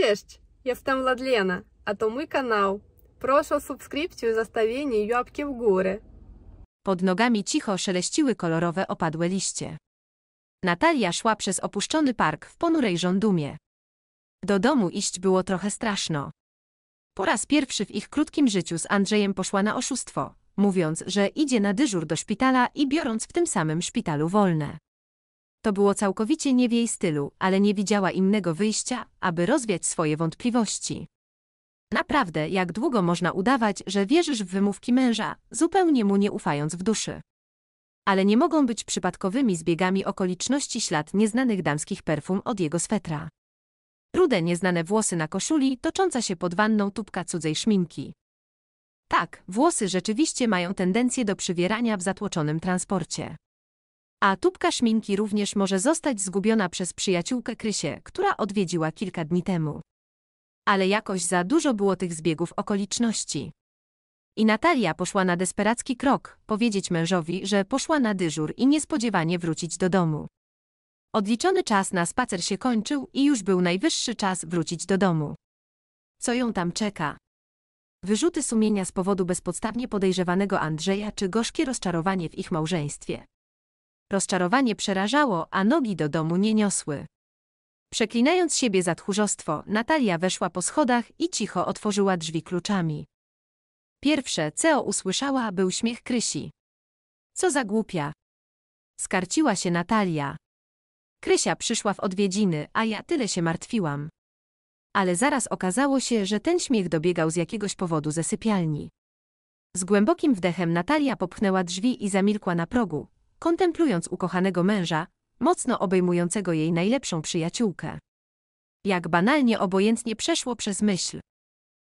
Cześć! Jestem Ladlena, a to mój kanał. Proszę o subskrypcję i zostawienie łapki w górę. Pod nogami cicho szeleściły kolorowe opadłe liście. Natalia szła przez opuszczony park w ponurej żądumie. Do domu iść było trochę straszno. Po raz pierwszy w ich krótkim życiu z Andrzejem poszła na oszustwo, mówiąc, że idzie na dyżur do szpitala i biorąc w tym samym szpitalu wolne. To było całkowicie nie w jej stylu, ale nie widziała innego wyjścia, aby rozwiać swoje wątpliwości. Naprawdę, jak długo można udawać, że wierzysz w wymówki męża, zupełnie mu nie ufając w duszy. Ale nie mogą być przypadkowymi zbiegami okoliczności ślad nieznanych damskich perfum od jego swetra. Rude nieznane włosy na koszuli, tocząca się pod wanną tubka cudzej szminki. Tak, włosy rzeczywiście mają tendencję do przywierania w zatłoczonym transporcie. A tubka szminki również może zostać zgubiona przez przyjaciółkę Krysię, która odwiedziła kilka dni temu. Ale jakoś za dużo było tych zbiegów okoliczności. I Natalia poszła na desperacki krok, powiedzieć mężowi, że poszła na dyżur i niespodziewanie wrócić do domu. Odliczony czas na spacer się kończył i już był najwyższy czas wrócić do domu. Co ją tam czeka? Wyrzuty sumienia z powodu bezpodstawnie podejrzewanego Andrzeja czy gorzkie rozczarowanie w ich małżeństwie. Rozczarowanie przerażało, a nogi do domu nie niosły. Przeklinając siebie za tchórzostwo, Natalia weszła po schodach i cicho otworzyła drzwi kluczami. Pierwsze, co usłyszała, był śmiech Krysi. Co za głupia. Skarciła się Natalia. Krysia przyszła w odwiedziny, a ja tyle się martwiłam. Ale zaraz okazało się, że ten śmiech dobiegał z jakiegoś powodu ze sypialni. Z głębokim wdechem Natalia popchnęła drzwi i zamilkła na progu, kontemplując ukochanego męża, mocno obejmującego jej najlepszą przyjaciółkę. Jak banalnie obojętnie przeszło przez myśl.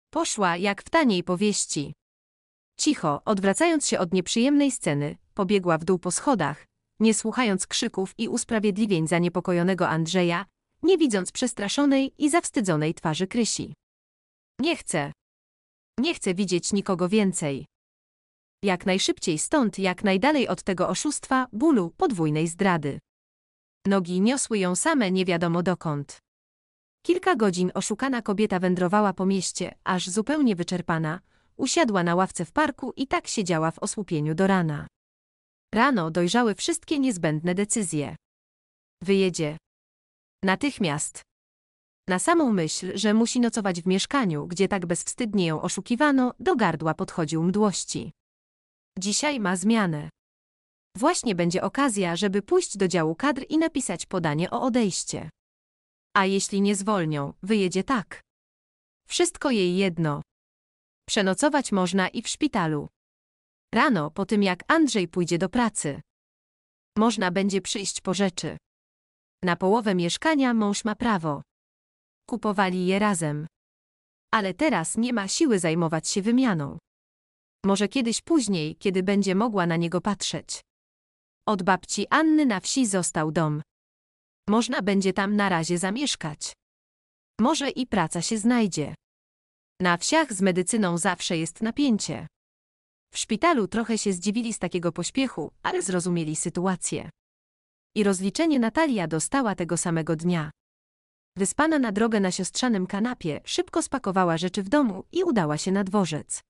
Poszła jak w taniej powieści. Cicho, odwracając się od nieprzyjemnej sceny, pobiegła w dół po schodach, nie słuchając krzyków i usprawiedliwień zaniepokojonego Andrzeja, nie widząc przestraszonej i zawstydzonej twarzy Krysi. Nie chcę. Nie chcę widzieć nikogo więcej jak najszybciej stąd, jak najdalej od tego oszustwa, bólu, podwójnej zdrady. Nogi niosły ją same nie wiadomo dokąd. Kilka godzin oszukana kobieta wędrowała po mieście, aż zupełnie wyczerpana, usiadła na ławce w parku i tak siedziała w osłupieniu do rana. Rano dojrzały wszystkie niezbędne decyzje. Wyjedzie. Natychmiast. Na samą myśl, że musi nocować w mieszkaniu, gdzie tak bezwstydnie ją oszukiwano, do gardła podchodził mdłości. Dzisiaj ma zmianę. Właśnie będzie okazja, żeby pójść do działu kadr i napisać podanie o odejście. A jeśli nie zwolnią, wyjedzie tak. Wszystko jej jedno. Przenocować można i w szpitalu. Rano, po tym jak Andrzej pójdzie do pracy, można będzie przyjść po rzeczy. Na połowę mieszkania mąż ma prawo. Kupowali je razem. Ale teraz nie ma siły zajmować się wymianą. Może kiedyś później, kiedy będzie mogła na niego patrzeć. Od babci Anny na wsi został dom. Można będzie tam na razie zamieszkać. Może i praca się znajdzie. Na wsiach z medycyną zawsze jest napięcie. W szpitalu trochę się zdziwili z takiego pośpiechu, ale zrozumieli sytuację. I rozliczenie Natalia dostała tego samego dnia. Wyspana na drogę na siostrzanym kanapie, szybko spakowała rzeczy w domu i udała się na dworzec.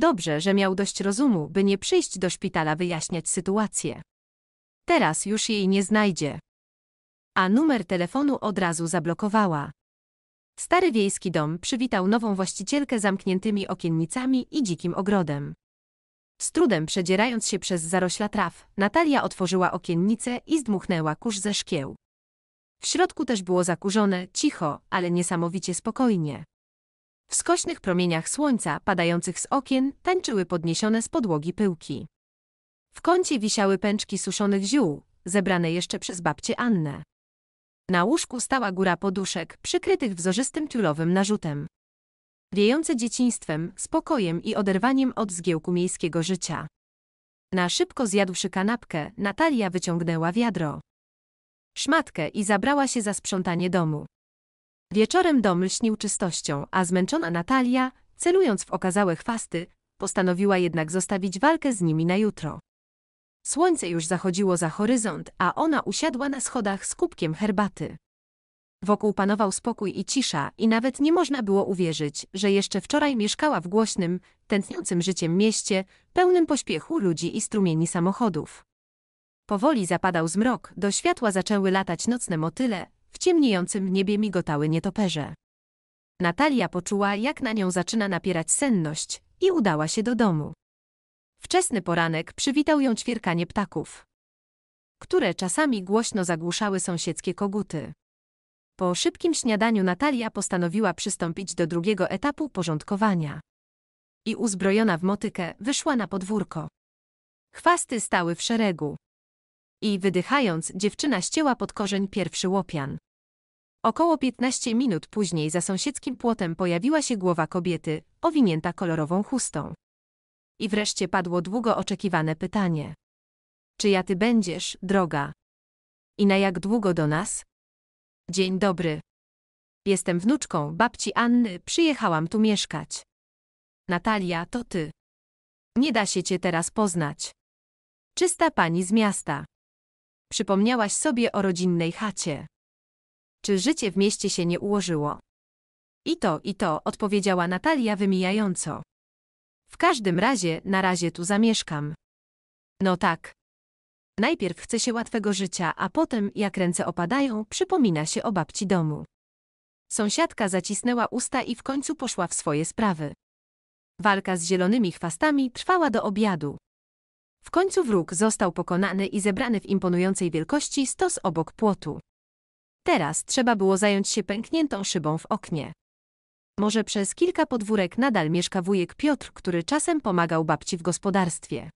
Dobrze, że miał dość rozumu, by nie przyjść do szpitala wyjaśniać sytuację. Teraz już jej nie znajdzie. A numer telefonu od razu zablokowała. Stary wiejski dom przywitał nową właścicielkę zamkniętymi okiennicami i dzikim ogrodem. Z trudem przedzierając się przez zarośla traw, Natalia otworzyła okiennice i zdmuchnęła kurz ze szkieł. W środku też było zakurzone, cicho, ale niesamowicie spokojnie. W skośnych promieniach słońca padających z okien tańczyły podniesione z podłogi pyłki. W kącie wisiały pęczki suszonych ziół, zebrane jeszcze przez babcię Annę. Na łóżku stała góra poduszek, przykrytych wzorzystym tulowym narzutem. Wiejące dzieciństwem, spokojem i oderwaniem od zgiełku miejskiego życia. Na szybko zjadłszy kanapkę, Natalia wyciągnęła wiadro. Szmatkę i zabrała się za sprzątanie domu. Wieczorem dom lśnił czystością, a zmęczona Natalia, celując w okazałe chwasty, postanowiła jednak zostawić walkę z nimi na jutro. Słońce już zachodziło za horyzont, a ona usiadła na schodach z kubkiem herbaty. Wokół panował spokój i cisza i nawet nie można było uwierzyć, że jeszcze wczoraj mieszkała w głośnym, tętniącym życiem mieście, pełnym pośpiechu ludzi i strumieni samochodów. Powoli zapadał zmrok, do światła zaczęły latać nocne motyle, w ciemniejącym niebie migotały nietoperze. Natalia poczuła, jak na nią zaczyna napierać senność i udała się do domu. Wczesny poranek przywitał ją ćwierkanie ptaków, które czasami głośno zagłuszały sąsiedzkie koguty. Po szybkim śniadaniu Natalia postanowiła przystąpić do drugiego etapu porządkowania. I uzbrojona w motykę wyszła na podwórko. Chwasty stały w szeregu. I wydychając, dziewczyna ścięła pod korzeń pierwszy łopian. Około 15 minut później za sąsiedzkim płotem pojawiła się głowa kobiety, owinięta kolorową chustą. I wreszcie padło długo oczekiwane pytanie. ja ty będziesz, droga? I na jak długo do nas? Dzień dobry. Jestem wnuczką babci Anny, przyjechałam tu mieszkać. Natalia, to ty. Nie da się cię teraz poznać. Czysta pani z miasta. Przypomniałaś sobie o rodzinnej chacie. Czy życie w mieście się nie ułożyło? I to, i to, odpowiedziała Natalia wymijająco. W każdym razie, na razie tu zamieszkam. No tak. Najpierw chce się łatwego życia, a potem, jak ręce opadają, przypomina się o babci domu. Sąsiadka zacisnęła usta i w końcu poszła w swoje sprawy. Walka z zielonymi chwastami trwała do obiadu. W końcu wróg został pokonany i zebrany w imponującej wielkości stos obok płotu. Teraz trzeba było zająć się pękniętą szybą w oknie. Może przez kilka podwórek nadal mieszka wujek Piotr, który czasem pomagał babci w gospodarstwie.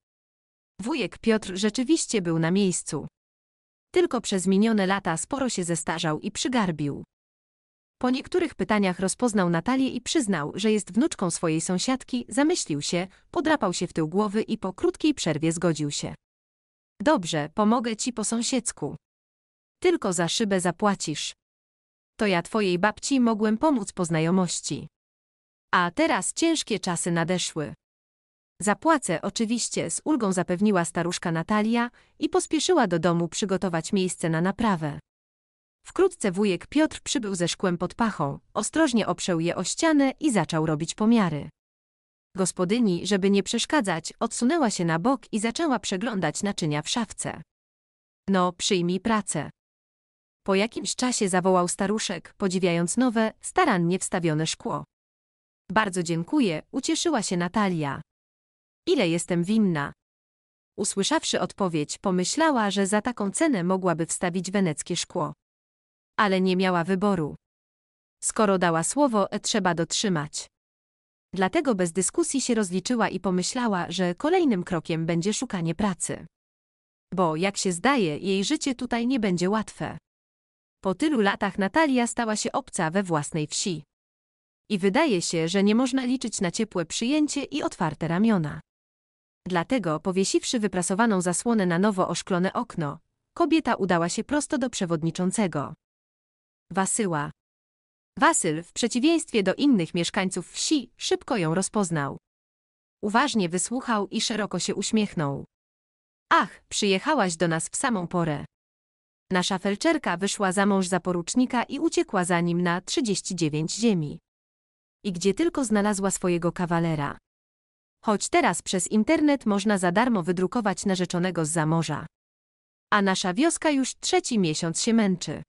Wujek Piotr rzeczywiście był na miejscu. Tylko przez minione lata sporo się zestarzał i przygarbił. Po niektórych pytaniach rozpoznał Natalię i przyznał, że jest wnuczką swojej sąsiadki, zamyślił się, podrapał się w tył głowy i po krótkiej przerwie zgodził się. Dobrze, pomogę ci po sąsiedzku. Tylko za szybę zapłacisz. To ja twojej babci mogłem pomóc po znajomości. A teraz ciężkie czasy nadeszły. Zapłacę oczywiście, z ulgą zapewniła staruszka Natalia i pospieszyła do domu przygotować miejsce na naprawę. Wkrótce wujek Piotr przybył ze szkłem pod pachą, ostrożnie oprzeł je o ścianę i zaczął robić pomiary. Gospodyni, żeby nie przeszkadzać, odsunęła się na bok i zaczęła przeglądać naczynia w szafce. No, przyjmij pracę. Po jakimś czasie zawołał staruszek, podziwiając nowe, starannie wstawione szkło. Bardzo dziękuję, ucieszyła się Natalia. Ile jestem winna? Usłyszawszy odpowiedź, pomyślała, że za taką cenę mogłaby wstawić weneckie szkło ale nie miała wyboru. Skoro dała słowo, trzeba dotrzymać. Dlatego bez dyskusji się rozliczyła i pomyślała, że kolejnym krokiem będzie szukanie pracy. Bo, jak się zdaje, jej życie tutaj nie będzie łatwe. Po tylu latach Natalia stała się obca we własnej wsi. I wydaje się, że nie można liczyć na ciepłe przyjęcie i otwarte ramiona. Dlatego, powiesiwszy wyprasowaną zasłonę na nowo oszklone okno, kobieta udała się prosto do przewodniczącego. Wasyła. Wasyl, w przeciwieństwie do innych mieszkańców wsi, szybko ją rozpoznał. Uważnie wysłuchał i szeroko się uśmiechnął. Ach, przyjechałaś do nas w samą porę. Nasza felczerka wyszła za mąż za porucznika i uciekła za nim na 39 ziemi. I gdzie tylko znalazła swojego kawalera. Choć teraz przez internet można za darmo wydrukować narzeczonego z morza. A nasza wioska już trzeci miesiąc się męczy.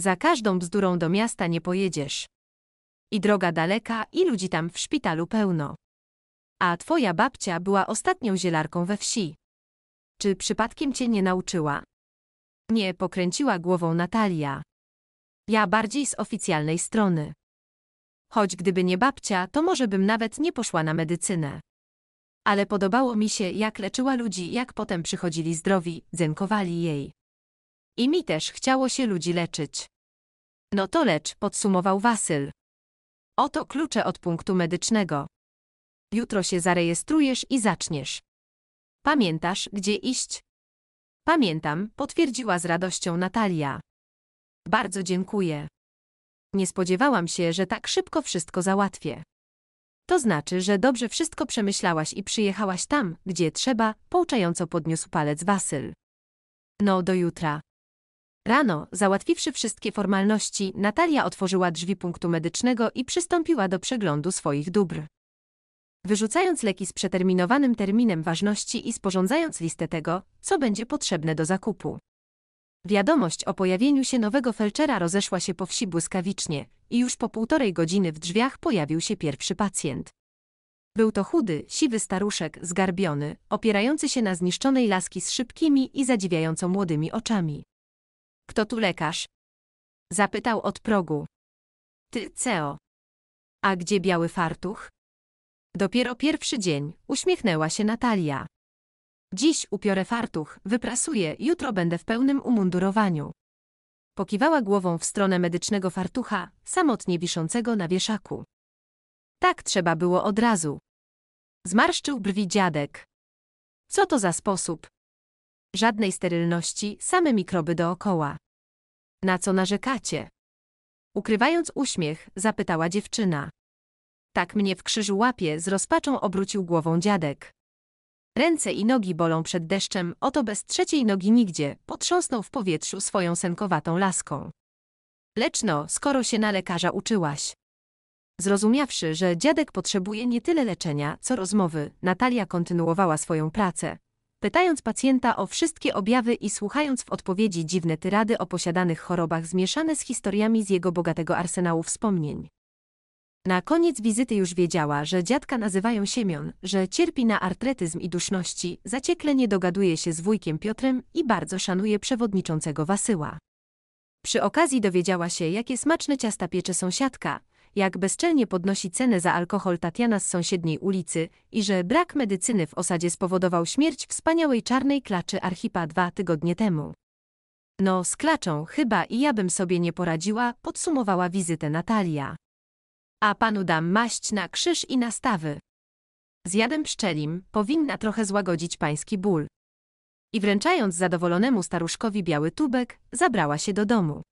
Za każdą bzdurą do miasta nie pojedziesz. I droga daleka, i ludzi tam w szpitalu pełno. A twoja babcia była ostatnią zielarką we wsi. Czy przypadkiem cię nie nauczyła? Nie pokręciła głową Natalia. Ja bardziej z oficjalnej strony. Choć gdyby nie babcia, to może bym nawet nie poszła na medycynę. Ale podobało mi się, jak leczyła ludzi, jak potem przychodzili zdrowi, dziękowali jej. I mi też chciało się ludzi leczyć. No to lecz, podsumował Wasyl. Oto klucze od punktu medycznego. Jutro się zarejestrujesz i zaczniesz. Pamiętasz, gdzie iść? Pamiętam, potwierdziła z radością Natalia. Bardzo dziękuję. Nie spodziewałam się, że tak szybko wszystko załatwię. To znaczy, że dobrze wszystko przemyślałaś i przyjechałaś tam, gdzie trzeba, pouczająco podniósł palec Wasyl. No do jutra. Rano, załatwiwszy wszystkie formalności, Natalia otworzyła drzwi punktu medycznego i przystąpiła do przeglądu swoich dóbr. Wyrzucając leki z przeterminowanym terminem ważności i sporządzając listę tego, co będzie potrzebne do zakupu. Wiadomość o pojawieniu się nowego felczera rozeszła się po wsi błyskawicznie i już po półtorej godziny w drzwiach pojawił się pierwszy pacjent. Był to chudy, siwy staruszek, zgarbiony, opierający się na zniszczonej laski z szybkimi i zadziwiająco młodymi oczami. Kto tu lekarz? Zapytał od progu. Ty, Ceo. A gdzie biały fartuch? Dopiero pierwszy dzień, uśmiechnęła się Natalia. Dziś upiorę fartuch, wyprasuję, jutro będę w pełnym umundurowaniu. Pokiwała głową w stronę medycznego fartucha, samotnie wiszącego na wieszaku. Tak trzeba było od razu. Zmarszczył brwi dziadek. Co to za sposób, Żadnej sterylności, same mikroby dookoła. Na co narzekacie? Ukrywając uśmiech, zapytała dziewczyna. Tak mnie w krzyżu łapie, z rozpaczą obrócił głową dziadek. Ręce i nogi bolą przed deszczem, oto bez trzeciej nogi nigdzie, potrząsnął w powietrzu swoją senkowatą laską. Lecz no, skoro się na lekarza uczyłaś. Zrozumiawszy, że dziadek potrzebuje nie tyle leczenia, co rozmowy, Natalia kontynuowała swoją pracę, pytając pacjenta o wszystkie objawy i słuchając w odpowiedzi dziwne tyrady o posiadanych chorobach zmieszane z historiami z jego bogatego arsenału wspomnień. Na koniec wizyty już wiedziała, że dziadka nazywają Siemion, że cierpi na artretyzm i duszności, zaciekle nie dogaduje się z wujkiem Piotrem i bardzo szanuje przewodniczącego Wasyła. Przy okazji dowiedziała się, jakie smaczne ciasta piecze sąsiadka, jak bezczelnie podnosi cenę za alkohol Tatiana z sąsiedniej ulicy i że brak medycyny w osadzie spowodował śmierć wspaniałej czarnej klaczy Archipa dwa tygodnie temu. No, z klaczą chyba i ja bym sobie nie poradziła, podsumowała wizytę Natalia. A panu dam maść na krzyż i nastawy. Z jadem pszczelim powinna trochę złagodzić pański ból. I wręczając zadowolonemu staruszkowi biały tubek, zabrała się do domu.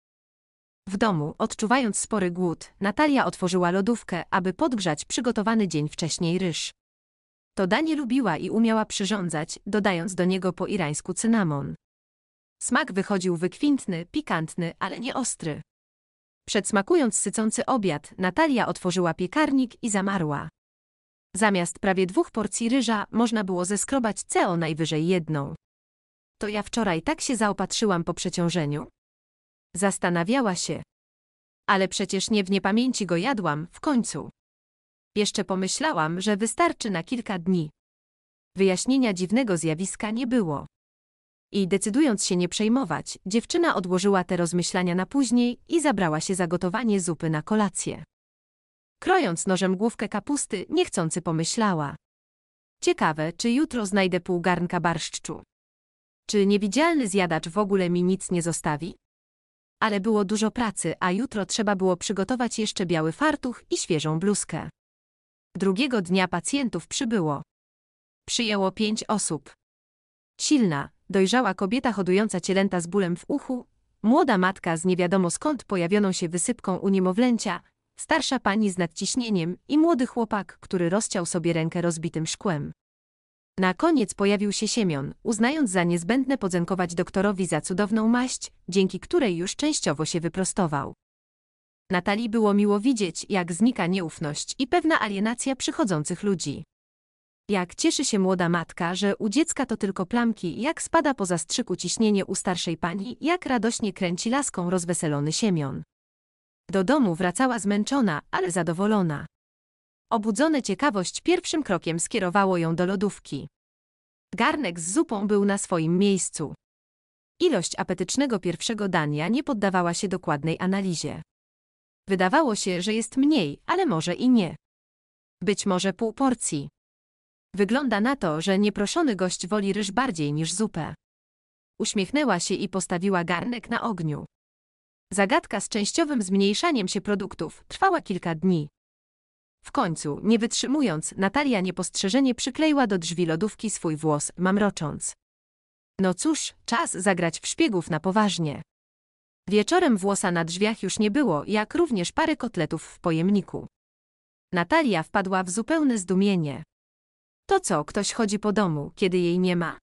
W domu, odczuwając spory głód, Natalia otworzyła lodówkę, aby podgrzać przygotowany dzień wcześniej ryż. To danie lubiła i umiała przyrządzać, dodając do niego po irańsku cynamon. Smak wychodził wykwintny, pikantny, ale nie ostry. Przedsmakując sycący obiad, Natalia otworzyła piekarnik i zamarła. Zamiast prawie dwóch porcji ryża można było zeskrobać co najwyżej jedną. To ja wczoraj tak się zaopatrzyłam po przeciążeniu, Zastanawiała się. Ale przecież nie w niepamięci go jadłam, w końcu. Jeszcze pomyślałam, że wystarczy na kilka dni. Wyjaśnienia dziwnego zjawiska nie było. I decydując się nie przejmować, dziewczyna odłożyła te rozmyślania na później i zabrała się za gotowanie zupy na kolację. Krojąc nożem główkę kapusty, niechcący pomyślała. Ciekawe, czy jutro znajdę pół garnka barszczu. Czy niewidzialny zjadacz w ogóle mi nic nie zostawi? ale było dużo pracy, a jutro trzeba było przygotować jeszcze biały fartuch i świeżą bluzkę. Drugiego dnia pacjentów przybyło. Przyjęło pięć osób. Silna, dojrzała kobieta hodująca cielęta z bólem w uchu, młoda matka z niewiadomo skąd pojawioną się wysypką u niemowlęcia, starsza pani z nadciśnieniem i młody chłopak, który rozciął sobie rękę rozbitym szkłem. Na koniec pojawił się Siemion, uznając za niezbędne podziękować doktorowi za cudowną maść, dzięki której już częściowo się wyprostował. Natalii było miło widzieć, jak znika nieufność i pewna alienacja przychodzących ludzi. Jak cieszy się młoda matka, że u dziecka to tylko plamki, jak spada poza strzyku ciśnienie u starszej pani, jak radośnie kręci laską rozweselony Siemion. Do domu wracała zmęczona, ale zadowolona. Obudzone ciekawość pierwszym krokiem skierowało ją do lodówki. Garnek z zupą był na swoim miejscu. Ilość apetycznego pierwszego dania nie poddawała się dokładnej analizie. Wydawało się, że jest mniej, ale może i nie. Być może pół porcji. Wygląda na to, że nieproszony gość woli ryż bardziej niż zupę. Uśmiechnęła się i postawiła garnek na ogniu. Zagadka z częściowym zmniejszaniem się produktów trwała kilka dni. W końcu, nie wytrzymując, Natalia niepostrzeżenie przykleiła do drzwi lodówki swój włos, mamrocząc. No cóż, czas zagrać w szpiegów na poważnie. Wieczorem włosa na drzwiach już nie było, jak również pary kotletów w pojemniku. Natalia wpadła w zupełne zdumienie. To co, ktoś chodzi po domu, kiedy jej nie ma.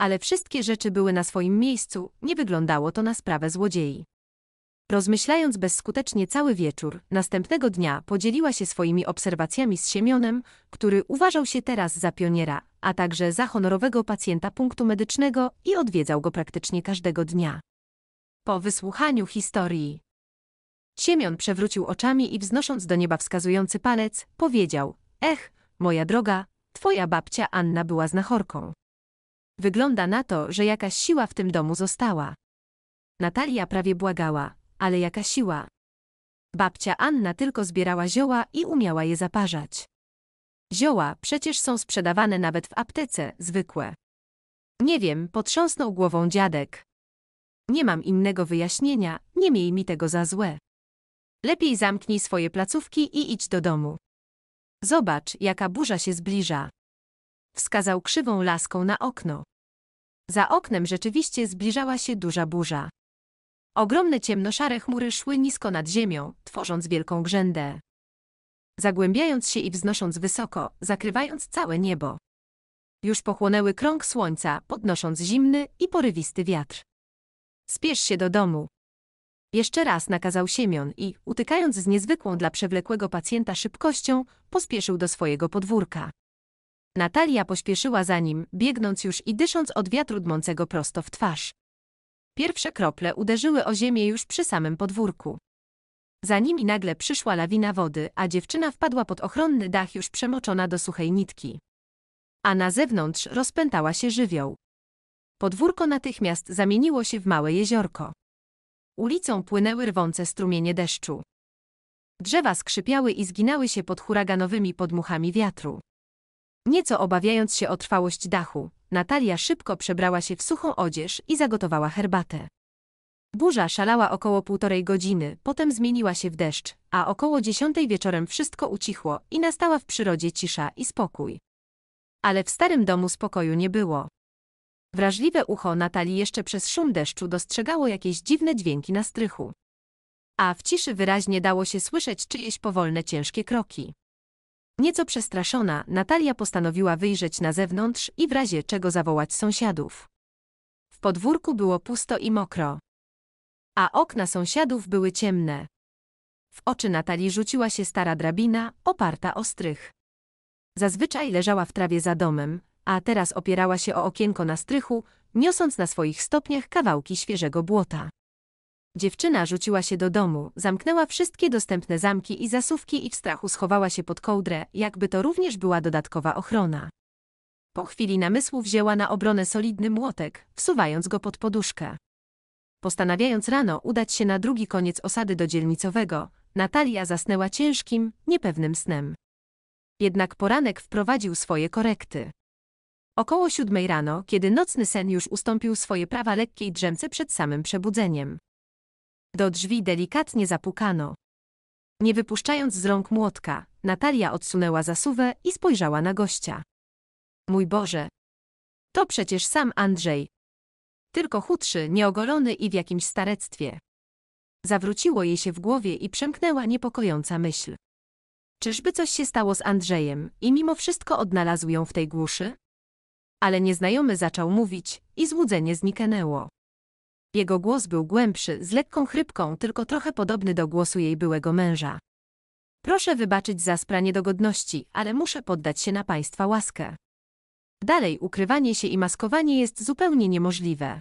Ale wszystkie rzeczy były na swoim miejscu, nie wyglądało to na sprawę złodziei. Rozmyślając bezskutecznie cały wieczór, następnego dnia podzieliła się swoimi obserwacjami z Siemionem, który uważał się teraz za pioniera, a także za honorowego pacjenta punktu medycznego i odwiedzał go praktycznie każdego dnia. Po wysłuchaniu historii Siemion przewrócił oczami i wznosząc do nieba wskazujący palec, powiedział Ech, moja droga, twoja babcia Anna była znachorką. Wygląda na to, że jakaś siła w tym domu została. Natalia prawie błagała, ale jaka siła. Babcia Anna tylko zbierała zioła i umiała je zaparzać. Zioła przecież są sprzedawane nawet w aptece, zwykłe. Nie wiem, potrząsnął głową dziadek. Nie mam innego wyjaśnienia, nie miej mi tego za złe. Lepiej zamknij swoje placówki i idź do domu. Zobacz, jaka burza się zbliża. Wskazał krzywą laską na okno. Za oknem rzeczywiście zbliżała się duża burza. Ogromne ciemnoszare chmury szły nisko nad ziemią, tworząc wielką grzędę. Zagłębiając się i wznosząc wysoko, zakrywając całe niebo. Już pochłonęły krąg słońca, podnosząc zimny i porywisty wiatr. Spiesz się do domu. Jeszcze raz nakazał Siemion i, utykając z niezwykłą dla przewlekłego pacjenta szybkością, pospieszył do swojego podwórka. Natalia pośpieszyła za nim, biegnąc już i dysząc od wiatru dmącego prosto w twarz. Pierwsze krople uderzyły o ziemię już przy samym podwórku. Za nimi nagle przyszła lawina wody, a dziewczyna wpadła pod ochronny dach już przemoczona do suchej nitki. A na zewnątrz rozpętała się żywioł. Podwórko natychmiast zamieniło się w małe jeziorko. Ulicą płynęły rwące strumienie deszczu. Drzewa skrzypiały i zginały się pod huraganowymi podmuchami wiatru. Nieco obawiając się o trwałość dachu, Natalia szybko przebrała się w suchą odzież i zagotowała herbatę. Burza szalała około półtorej godziny, potem zmieniła się w deszcz, a około dziesiątej wieczorem wszystko ucichło i nastała w przyrodzie cisza i spokój. Ale w starym domu spokoju nie było. Wrażliwe ucho Natalii jeszcze przez szum deszczu dostrzegało jakieś dziwne dźwięki na strychu. A w ciszy wyraźnie dało się słyszeć czyjeś powolne, ciężkie kroki. Nieco przestraszona, Natalia postanowiła wyjrzeć na zewnątrz i w razie czego zawołać sąsiadów. W podwórku było pusto i mokro. A okna sąsiadów były ciemne. W oczy Natalii rzuciła się stara drabina, oparta o strych. Zazwyczaj leżała w trawie za domem, a teraz opierała się o okienko na strychu, niosąc na swoich stopniach kawałki świeżego błota. Dziewczyna rzuciła się do domu, zamknęła wszystkie dostępne zamki i zasówki i w strachu schowała się pod kołdrę, jakby to również była dodatkowa ochrona. Po chwili namysłu wzięła na obronę solidny młotek, wsuwając go pod poduszkę. Postanawiając rano udać się na drugi koniec osady do dzielnicowego, Natalia zasnęła ciężkim, niepewnym snem. Jednak poranek wprowadził swoje korekty. Około siódmej rano, kiedy nocny sen już ustąpił swoje prawa lekkiej drzemce przed samym przebudzeniem. Do drzwi delikatnie zapukano. Nie wypuszczając z rąk młotka, Natalia odsunęła zasuwę i spojrzała na gościa. Mój Boże! To przecież sam Andrzej. Tylko chudszy, nieogolony i w jakimś starectwie. Zawróciło jej się w głowie i przemknęła niepokojąca myśl. Czyżby coś się stało z Andrzejem i mimo wszystko odnalazł ją w tej głuszy? Ale nieznajomy zaczął mówić i złudzenie zniknęło. Jego głos był głębszy, z lekką chrypką, tylko trochę podobny do głosu jej byłego męża. Proszę wybaczyć za spranie dogodności, ale muszę poddać się na Państwa łaskę. Dalej ukrywanie się i maskowanie jest zupełnie niemożliwe.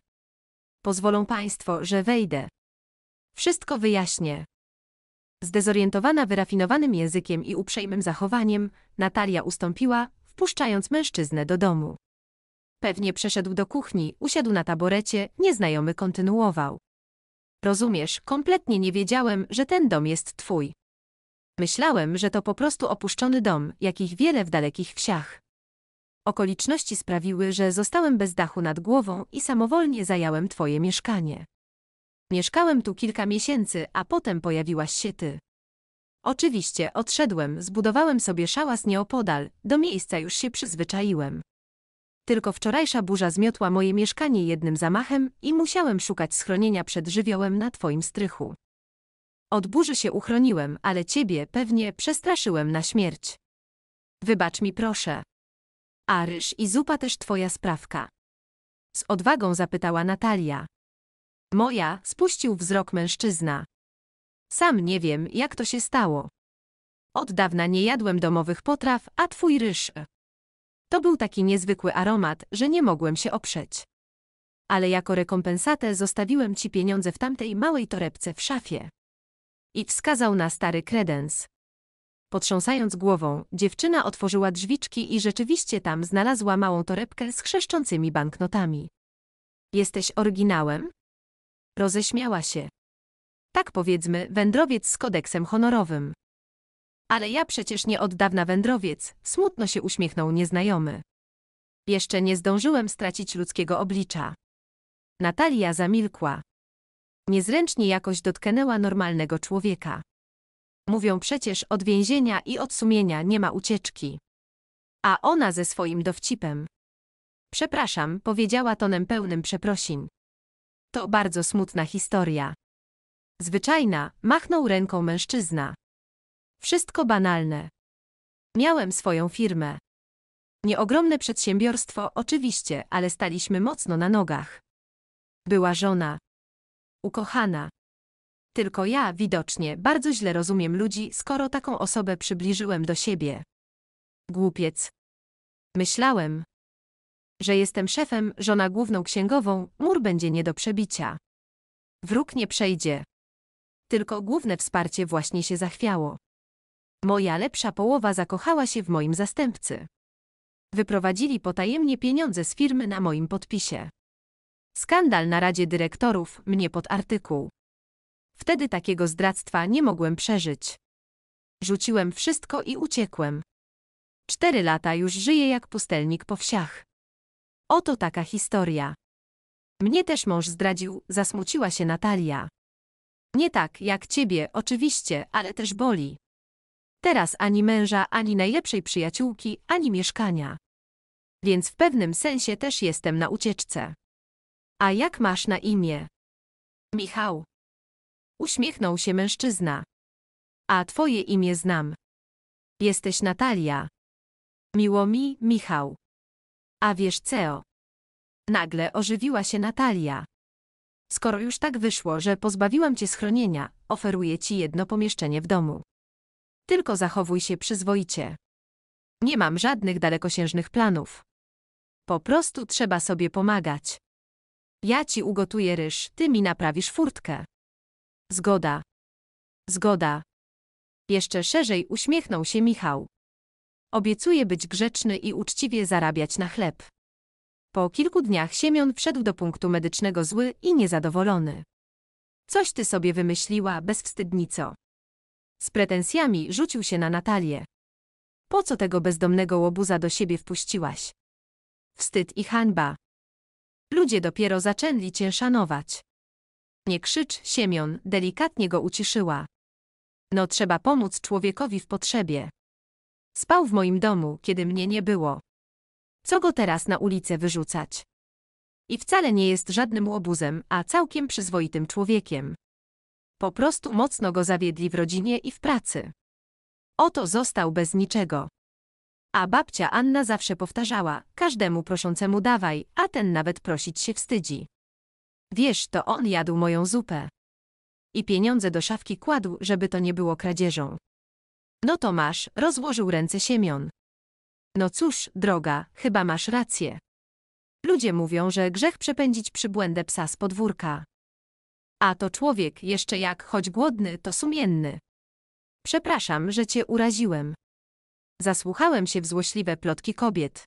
Pozwolą Państwo, że wejdę. Wszystko wyjaśnię. Zdezorientowana wyrafinowanym językiem i uprzejmym zachowaniem, Natalia ustąpiła, wpuszczając mężczyznę do domu. Pewnie przeszedł do kuchni, usiadł na taborecie, nieznajomy kontynuował. Rozumiesz, kompletnie nie wiedziałem, że ten dom jest twój. Myślałem, że to po prostu opuszczony dom, jakich wiele w dalekich wsiach. Okoliczności sprawiły, że zostałem bez dachu nad głową i samowolnie zająłem twoje mieszkanie. Mieszkałem tu kilka miesięcy, a potem pojawiłaś się ty. Oczywiście, odszedłem, zbudowałem sobie szałas nieopodal, do miejsca już się przyzwyczaiłem. Tylko wczorajsza burza zmiotła moje mieszkanie jednym zamachem i musiałem szukać schronienia przed żywiołem na twoim strychu. Od burzy się uchroniłem, ale ciebie pewnie przestraszyłem na śmierć. Wybacz mi proszę. A ryż i zupa też twoja sprawka. Z odwagą zapytała Natalia. Moja, spuścił wzrok mężczyzna. Sam nie wiem, jak to się stało. Od dawna nie jadłem domowych potraw, a twój ryż. To był taki niezwykły aromat, że nie mogłem się oprzeć. Ale jako rekompensatę zostawiłem ci pieniądze w tamtej małej torebce w szafie. I wskazał na stary kredens. Potrząsając głową, dziewczyna otworzyła drzwiczki i rzeczywiście tam znalazła małą torebkę z chrzeszczącymi banknotami. Jesteś oryginałem? Roześmiała się. Tak powiedzmy, wędrowiec z kodeksem honorowym. Ale ja przecież nie od dawna wędrowiec, smutno się uśmiechnął nieznajomy. Jeszcze nie zdążyłem stracić ludzkiego oblicza. Natalia zamilkła. Niezręcznie jakoś dotknęła normalnego człowieka. Mówią przecież od więzienia i od sumienia nie ma ucieczki. A ona ze swoim dowcipem. Przepraszam, powiedziała tonem pełnym przeprosin. To bardzo smutna historia. Zwyczajna, machnął ręką mężczyzna. Wszystko banalne. Miałem swoją firmę. Nie ogromne przedsiębiorstwo, oczywiście, ale staliśmy mocno na nogach. Była żona. Ukochana. Tylko ja, widocznie, bardzo źle rozumiem ludzi, skoro taką osobę przybliżyłem do siebie. Głupiec. Myślałem, że jestem szefem, żona główną księgową, mur będzie nie do przebicia. Wróg nie przejdzie. Tylko główne wsparcie właśnie się zachwiało. Moja lepsza połowa zakochała się w moim zastępcy. Wyprowadzili potajemnie pieniądze z firmy na moim podpisie. Skandal na Radzie Dyrektorów, mnie pod artykuł. Wtedy takiego zdradztwa nie mogłem przeżyć. Rzuciłem wszystko i uciekłem. Cztery lata już żyję jak pustelnik po wsiach. Oto taka historia. Mnie też mąż zdradził, zasmuciła się Natalia. Nie tak jak ciebie, oczywiście, ale też boli. Teraz ani męża, ani najlepszej przyjaciółki, ani mieszkania. Więc w pewnym sensie też jestem na ucieczce. A jak masz na imię? Michał. Uśmiechnął się mężczyzna. A twoje imię znam. Jesteś Natalia. Miło mi, Michał. A wiesz co? Nagle ożywiła się Natalia. Skoro już tak wyszło, że pozbawiłam cię schronienia, oferuję ci jedno pomieszczenie w domu. Tylko zachowuj się przyzwoicie. Nie mam żadnych dalekosiężnych planów. Po prostu trzeba sobie pomagać. Ja ci ugotuję ryż, ty mi naprawisz furtkę. Zgoda. Zgoda. Jeszcze szerzej uśmiechnął się Michał. Obiecuję być grzeczny i uczciwie zarabiać na chleb. Po kilku dniach Siemion wszedł do punktu medycznego zły i niezadowolony. Coś ty sobie wymyśliła, bezwstydnico. Z pretensjami rzucił się na Natalię. Po co tego bezdomnego łobuza do siebie wpuściłaś? Wstyd i hańba. Ludzie dopiero zaczęli cię szanować. Nie krzycz, Siemion, delikatnie go uciszyła. No trzeba pomóc człowiekowi w potrzebie. Spał w moim domu, kiedy mnie nie było. Co go teraz na ulicę wyrzucać? I wcale nie jest żadnym łobuzem, a całkiem przyzwoitym człowiekiem. Po prostu mocno go zawiedli w rodzinie i w pracy. Oto został bez niczego. A babcia Anna zawsze powtarzała, każdemu proszącemu dawaj, a ten nawet prosić się wstydzi. Wiesz, to on jadł moją zupę. I pieniądze do szafki kładł, żeby to nie było kradzieżą. No to masz, rozłożył ręce Siemion. No cóż, droga, chyba masz rację. Ludzie mówią, że grzech przepędzić przybłędę psa z podwórka. A to człowiek jeszcze jak choć głodny, to sumienny. Przepraszam, że cię uraziłem. Zasłuchałem się w złośliwe plotki kobiet.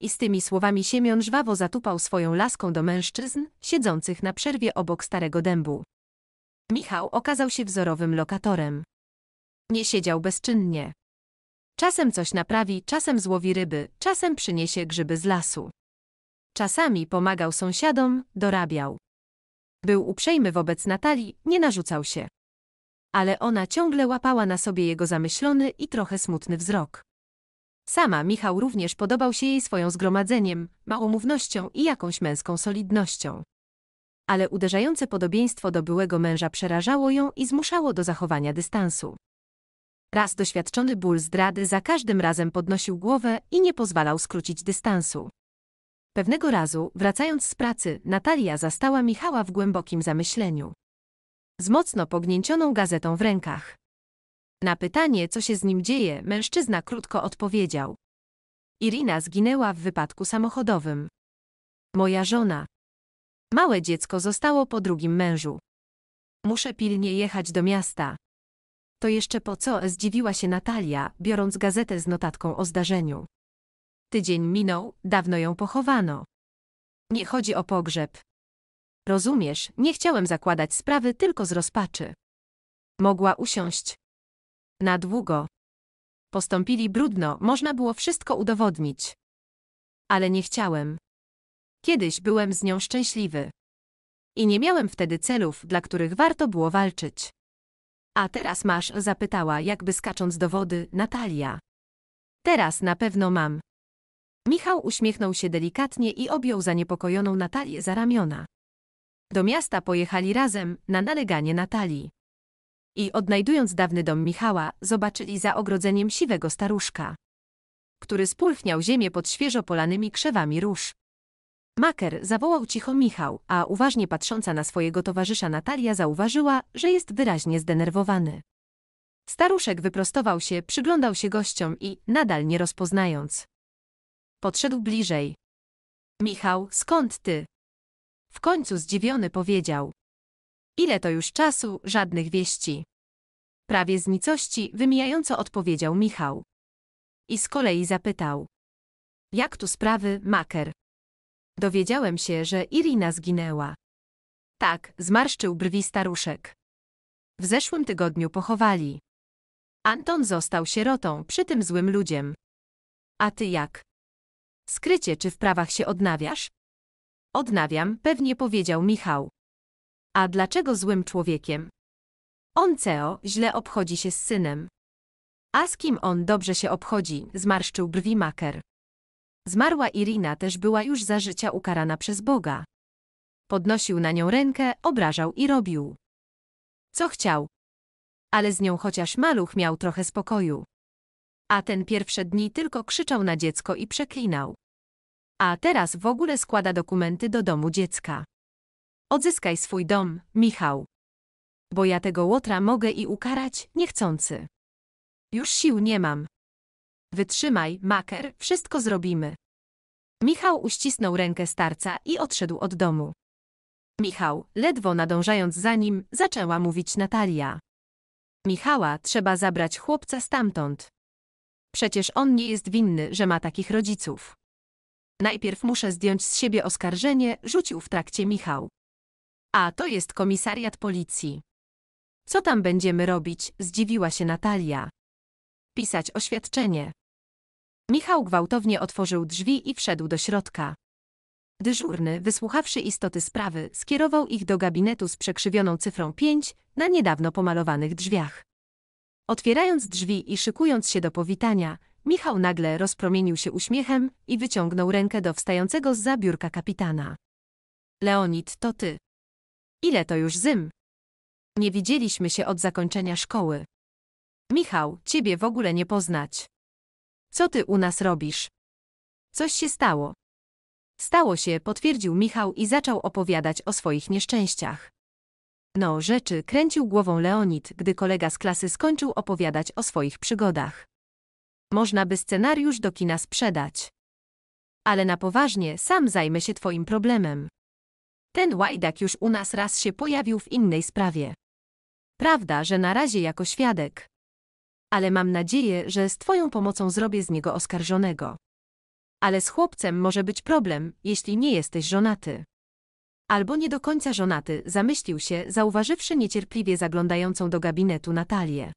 I z tymi słowami Siemion żwawo zatupał swoją laską do mężczyzn, siedzących na przerwie obok starego dębu. Michał okazał się wzorowym lokatorem. Nie siedział bezczynnie. Czasem coś naprawi, czasem złowi ryby, czasem przyniesie grzyby z lasu. Czasami pomagał sąsiadom, dorabiał. Był uprzejmy wobec Natalii, nie narzucał się. Ale ona ciągle łapała na sobie jego zamyślony i trochę smutny wzrok. Sama Michał również podobał się jej swoją zgromadzeniem, małomównością i jakąś męską solidnością. Ale uderzające podobieństwo do byłego męża przerażało ją i zmuszało do zachowania dystansu. Raz doświadczony ból zdrady za każdym razem podnosił głowę i nie pozwalał skrócić dystansu. Pewnego razu, wracając z pracy, Natalia zastała Michała w głębokim zamyśleniu. Z mocno pognięcioną gazetą w rękach. Na pytanie, co się z nim dzieje, mężczyzna krótko odpowiedział. Irina zginęła w wypadku samochodowym. Moja żona. Małe dziecko zostało po drugim mężu. Muszę pilnie jechać do miasta. To jeszcze po co e, zdziwiła się Natalia, biorąc gazetę z notatką o zdarzeniu. Tydzień minął, dawno ją pochowano. Nie chodzi o pogrzeb. Rozumiesz, nie chciałem zakładać sprawy tylko z rozpaczy. Mogła usiąść. Na długo. Postąpili brudno, można było wszystko udowodnić. Ale nie chciałem. Kiedyś byłem z nią szczęśliwy. I nie miałem wtedy celów, dla których warto było walczyć. A teraz masz, zapytała, jakby skacząc do wody, Natalia. Teraz na pewno mam. Michał uśmiechnął się delikatnie i objął zaniepokojoną Natalię za ramiona. Do miasta pojechali razem, na naleganie Natalii. I odnajdując dawny dom Michała, zobaczyli za ogrodzeniem siwego staruszka, który spulchniał ziemię pod świeżo polanymi krzewami róż. Maker zawołał cicho Michał, a uważnie patrząca na swojego towarzysza Natalia zauważyła, że jest wyraźnie zdenerwowany. Staruszek wyprostował się, przyglądał się gościom i, nadal nie rozpoznając Podszedł bliżej. Michał, skąd ty? W końcu zdziwiony powiedział. Ile to już czasu, żadnych wieści. Prawie z nicości wymijająco odpowiedział Michał. I z kolei zapytał. Jak tu sprawy, maker? Dowiedziałem się, że Irina zginęła. Tak, zmarszczył brwi staruszek. W zeszłym tygodniu pochowali. Anton został sierotą przy tym złym ludziem. A ty jak? Skrycie, czy w prawach się odnawiasz? Odnawiam, pewnie powiedział Michał. A dlaczego złym człowiekiem? On CEO źle obchodzi się z synem. A z kim on dobrze się obchodzi, zmarszczył brwi maker. Zmarła Irina też była już za życia ukarana przez Boga. Podnosił na nią rękę, obrażał i robił. Co chciał. Ale z nią chociaż maluch miał trochę spokoju a ten pierwsze dni tylko krzyczał na dziecko i przeklinał. A teraz w ogóle składa dokumenty do domu dziecka. Odzyskaj swój dom, Michał. Bo ja tego łotra mogę i ukarać, niechcący. Już sił nie mam. Wytrzymaj, maker, wszystko zrobimy. Michał uścisnął rękę starca i odszedł od domu. Michał, ledwo nadążając za nim, zaczęła mówić Natalia. Michała trzeba zabrać chłopca stamtąd. Przecież on nie jest winny, że ma takich rodziców. Najpierw muszę zdjąć z siebie oskarżenie, rzucił w trakcie Michał. A to jest komisariat policji. Co tam będziemy robić? zdziwiła się Natalia. Pisać oświadczenie. Michał gwałtownie otworzył drzwi i wszedł do środka. Dyżurny, wysłuchawszy istoty sprawy, skierował ich do gabinetu z przekrzywioną cyfrą 5 na niedawno pomalowanych drzwiach. Otwierając drzwi i szykując się do powitania, Michał nagle rozpromienił się uśmiechem i wyciągnął rękę do wstającego z biurka kapitana. Leonid, to ty. Ile to już zym? Nie widzieliśmy się od zakończenia szkoły. Michał, ciebie w ogóle nie poznać. Co ty u nas robisz? Coś się stało. Stało się, potwierdził Michał i zaczął opowiadać o swoich nieszczęściach. No rzeczy, kręcił głową Leonid, gdy kolega z klasy skończył opowiadać o swoich przygodach. Można by scenariusz do kina sprzedać. Ale na poważnie, sam zajmę się twoim problemem. Ten łajdak już u nas raz się pojawił w innej sprawie. Prawda, że na razie jako świadek. Ale mam nadzieję, że z twoją pomocą zrobię z niego oskarżonego. Ale z chłopcem może być problem, jeśli nie jesteś żonaty. Albo nie do końca żonaty, zamyślił się, zauważywszy niecierpliwie zaglądającą do gabinetu Natalię.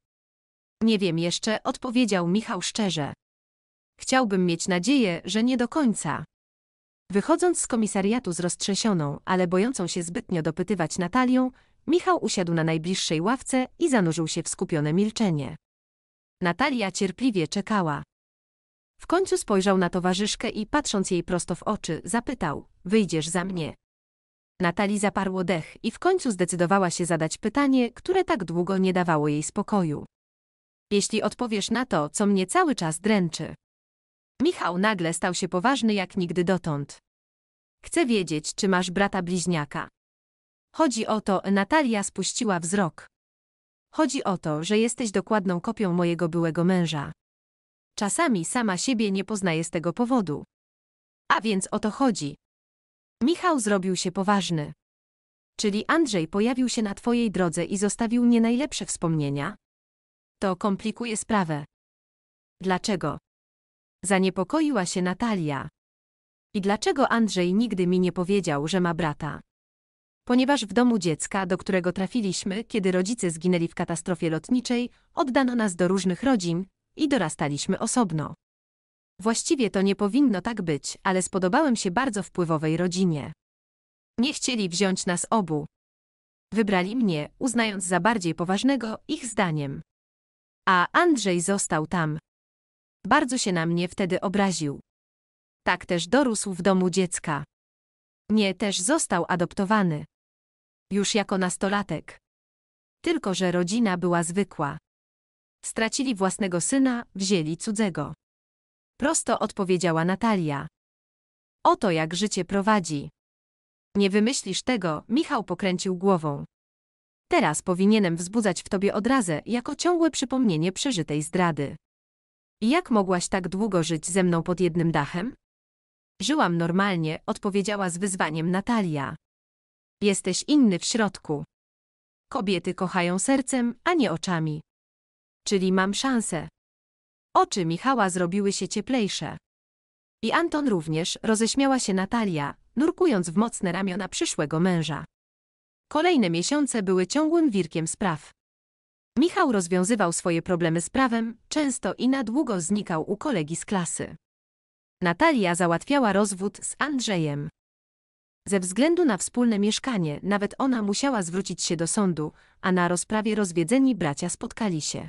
Nie wiem jeszcze, odpowiedział Michał szczerze. Chciałbym mieć nadzieję, że nie do końca. Wychodząc z komisariatu z roztrzesioną, ale bojącą się zbytnio dopytywać Natalią, Michał usiadł na najbliższej ławce i zanurzył się w skupione milczenie. Natalia cierpliwie czekała. W końcu spojrzał na towarzyszkę i patrząc jej prosto w oczy, zapytał: Wyjdziesz za mnie? Natali zaparło dech i w końcu zdecydowała się zadać pytanie, które tak długo nie dawało jej spokoju. Jeśli odpowiesz na to, co mnie cały czas dręczy. Michał nagle stał się poważny jak nigdy dotąd. Chcę wiedzieć, czy masz brata bliźniaka. Chodzi o to, Natalia spuściła wzrok. Chodzi o to, że jesteś dokładną kopią mojego byłego męża. Czasami sama siebie nie poznaję z tego powodu. A więc o to chodzi. Michał zrobił się poważny. Czyli Andrzej pojawił się na twojej drodze i zostawił nie najlepsze wspomnienia? To komplikuje sprawę. Dlaczego? Zaniepokoiła się Natalia. I dlaczego Andrzej nigdy mi nie powiedział, że ma brata? Ponieważ w domu dziecka, do którego trafiliśmy, kiedy rodzice zginęli w katastrofie lotniczej, oddano nas do różnych rodzin i dorastaliśmy osobno. Właściwie to nie powinno tak być, ale spodobałem się bardzo wpływowej rodzinie. Nie chcieli wziąć nas obu. Wybrali mnie, uznając za bardziej poważnego ich zdaniem. A Andrzej został tam. Bardzo się na mnie wtedy obraził. Tak też dorósł w domu dziecka. Nie też został adoptowany. Już jako nastolatek. Tylko, że rodzina była zwykła. Stracili własnego syna, wzięli cudzego prosto odpowiedziała Natalia. Oto jak życie prowadzi. Nie wymyślisz tego, Michał pokręcił głową. Teraz powinienem wzbudzać w tobie odrazę jako ciągłe przypomnienie przeżytej zdrady. Jak mogłaś tak długo żyć ze mną pod jednym dachem? Żyłam normalnie, odpowiedziała z wyzwaniem Natalia. Jesteś inny w środku. Kobiety kochają sercem, a nie oczami. Czyli mam szansę. Oczy Michała zrobiły się cieplejsze. I Anton również, roześmiała się Natalia, nurkując w mocne ramiona przyszłego męża. Kolejne miesiące były ciągłym wirkiem spraw. Michał rozwiązywał swoje problemy z prawem, często i na długo znikał u kolegi z klasy. Natalia załatwiała rozwód z Andrzejem. Ze względu na wspólne mieszkanie, nawet ona musiała zwrócić się do sądu, a na rozprawie rozwiedzeni bracia spotkali się.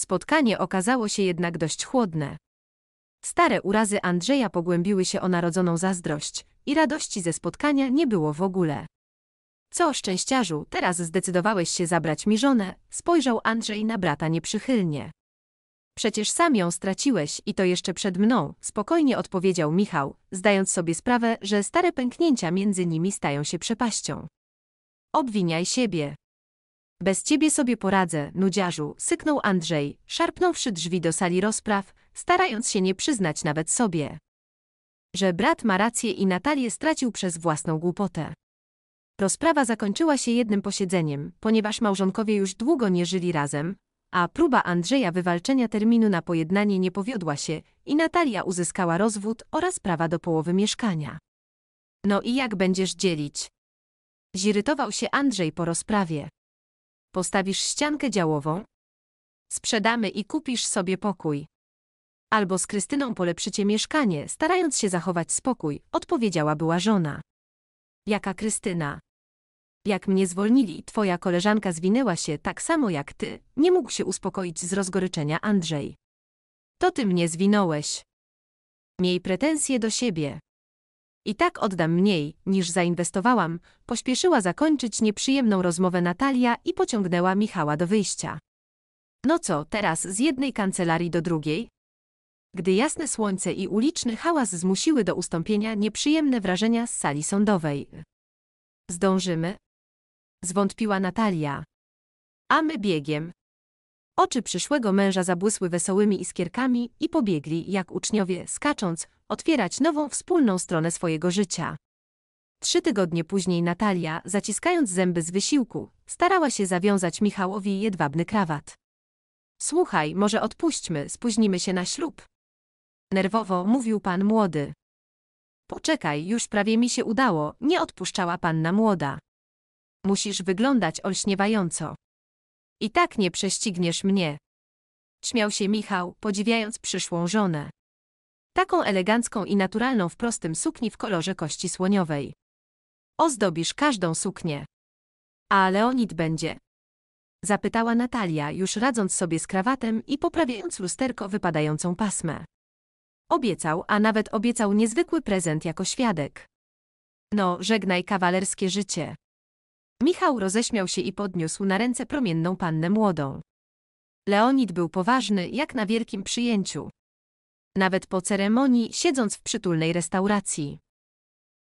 Spotkanie okazało się jednak dość chłodne. Stare urazy Andrzeja pogłębiły się o narodzoną zazdrość i radości ze spotkania nie było w ogóle. Co, szczęściarzu, teraz zdecydowałeś się zabrać mi żonę? Spojrzał Andrzej na brata nieprzychylnie. Przecież sam ją straciłeś i to jeszcze przed mną, spokojnie odpowiedział Michał, zdając sobie sprawę, że stare pęknięcia między nimi stają się przepaścią. Obwiniaj siebie. Bez ciebie sobie poradzę, nudziarzu, syknął Andrzej, szarpnąwszy drzwi do sali rozpraw, starając się nie przyznać nawet sobie, że brat ma rację i Natalię stracił przez własną głupotę. Rozprawa zakończyła się jednym posiedzeniem, ponieważ małżonkowie już długo nie żyli razem, a próba Andrzeja wywalczenia terminu na pojednanie nie powiodła się i Natalia uzyskała rozwód oraz prawa do połowy mieszkania. No i jak będziesz dzielić? Zirytował się Andrzej po rozprawie. Postawisz ściankę działową? Sprzedamy i kupisz sobie pokój. Albo z Krystyną polepszycie mieszkanie, starając się zachować spokój, odpowiedziała była żona. Jaka Krystyna? Jak mnie zwolnili, twoja koleżanka zwinęła się tak samo jak ty, nie mógł się uspokoić z rozgoryczenia Andrzej. To ty mnie zwinąłeś. Miej pretensje do siebie. I tak oddam mniej, niż zainwestowałam, pośpieszyła zakończyć nieprzyjemną rozmowę Natalia i pociągnęła Michała do wyjścia. No co, teraz z jednej kancelarii do drugiej? Gdy jasne słońce i uliczny hałas zmusiły do ustąpienia nieprzyjemne wrażenia z sali sądowej. Zdążymy? Zwątpiła Natalia. A my biegiem, Oczy przyszłego męża zabłysły wesołymi iskierkami i pobiegli, jak uczniowie, skacząc, otwierać nową wspólną stronę swojego życia. Trzy tygodnie później Natalia, zaciskając zęby z wysiłku, starała się zawiązać Michałowi jedwabny krawat. Słuchaj, może odpuśćmy, spóźnimy się na ślub. Nerwowo mówił pan młody. Poczekaj, już prawie mi się udało, nie odpuszczała panna młoda. Musisz wyglądać olśniewająco. I tak nie prześcigniesz mnie. Śmiał się Michał, podziwiając przyszłą żonę. Taką elegancką i naturalną w prostym sukni w kolorze kości słoniowej. Ozdobisz każdą suknię. A Leonid będzie. Zapytała Natalia, już radząc sobie z krawatem i poprawiając lusterko wypadającą pasmę. Obiecał, a nawet obiecał niezwykły prezent jako świadek. No, żegnaj kawalerskie życie. Michał roześmiał się i podniósł na ręce promienną pannę młodą. Leonid był poważny, jak na wielkim przyjęciu. Nawet po ceremonii, siedząc w przytulnej restauracji.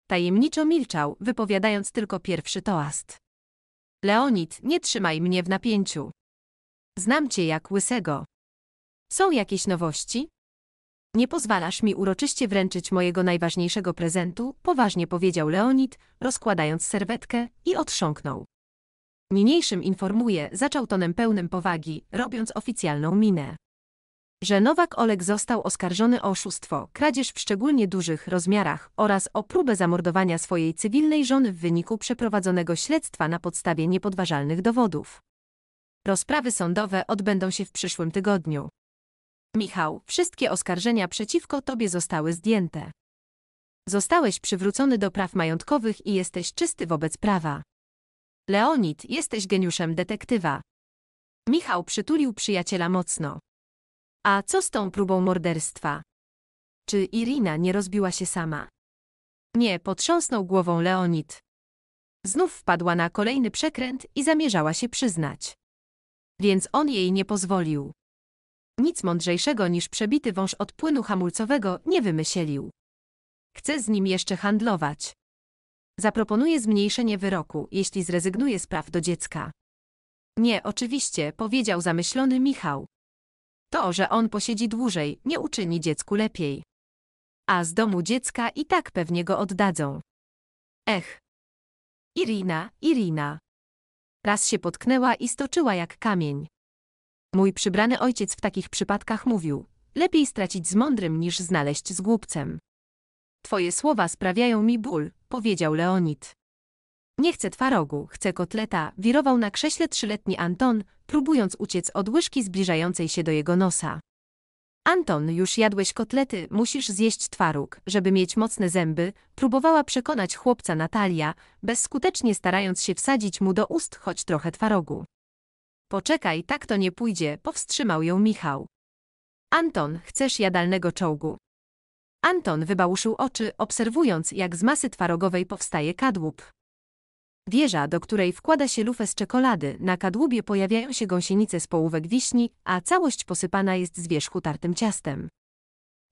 Tajemniczo milczał, wypowiadając tylko pierwszy toast. Leonid, nie trzymaj mnie w napięciu. Znam cię jak łysego. Są jakieś nowości? Nie pozwalasz mi uroczyście wręczyć mojego najważniejszego prezentu, poważnie powiedział Leonid, rozkładając serwetkę i otrząknął. Niniejszym informuje, zaczął tonem pełnym powagi, robiąc oficjalną minę. Że Nowak Oleg został oskarżony o oszustwo, kradzież w szczególnie dużych rozmiarach oraz o próbę zamordowania swojej cywilnej żony w wyniku przeprowadzonego śledztwa na podstawie niepodważalnych dowodów. Rozprawy sądowe odbędą się w przyszłym tygodniu. Michał, wszystkie oskarżenia przeciwko tobie zostały zdjęte. Zostałeś przywrócony do praw majątkowych i jesteś czysty wobec prawa. Leonid, jesteś geniuszem detektywa. Michał przytulił przyjaciela mocno. A co z tą próbą morderstwa? Czy Irina nie rozbiła się sama? Nie, potrząsnął głową Leonid. Znów wpadła na kolejny przekręt i zamierzała się przyznać. Więc on jej nie pozwolił. Nic mądrzejszego niż przebity wąż od płynu hamulcowego nie wymyślił. Chcę z nim jeszcze handlować. Zaproponuję zmniejszenie wyroku, jeśli zrezygnuje z praw do dziecka. Nie, oczywiście, powiedział zamyślony Michał. To, że on posiedzi dłużej, nie uczyni dziecku lepiej. A z domu dziecka i tak pewnie go oddadzą. Ech. Irina, Irina. Raz się potknęła i stoczyła jak kamień. Mój przybrany ojciec w takich przypadkach mówił, lepiej stracić z mądrym niż znaleźć z głupcem. Twoje słowa sprawiają mi ból, powiedział Leonid. Nie chcę twarogu, chcę kotleta, wirował na krześle trzyletni Anton, próbując uciec od łyżki zbliżającej się do jego nosa. Anton, już jadłeś kotlety, musisz zjeść twaróg, żeby mieć mocne zęby, próbowała przekonać chłopca Natalia, bezskutecznie starając się wsadzić mu do ust choć trochę twarogu. Poczekaj, tak to nie pójdzie, powstrzymał ją Michał. Anton, chcesz jadalnego czołgu. Anton wybałuszył oczy, obserwując, jak z masy twarogowej powstaje kadłub. Wieża, do której wkłada się lufę z czekolady, na kadłubie pojawiają się gąsienice z połówek wiśni, a całość posypana jest z wierzchu tartym ciastem.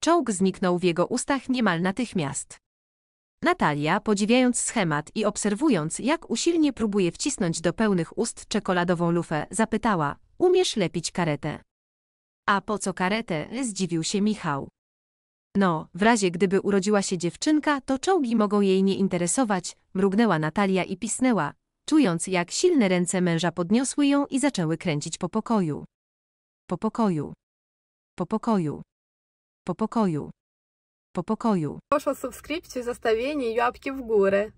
Czołg zniknął w jego ustach niemal natychmiast. Natalia, podziwiając schemat i obserwując, jak usilnie próbuje wcisnąć do pełnych ust czekoladową lufę, zapytała: Umiesz lepić karetę? A po co karetę? zdziwił się Michał. No, w razie gdyby urodziła się dziewczynka, to czołgi mogą jej nie interesować, mrugnęła Natalia i pisnęła, czując jak silne ręce męża podniosły ją i zaczęły kręcić po pokoju. Po pokoju. Po pokoju. Po pokoju по покою. Прошу о субскрипте за ставление юапки в горы.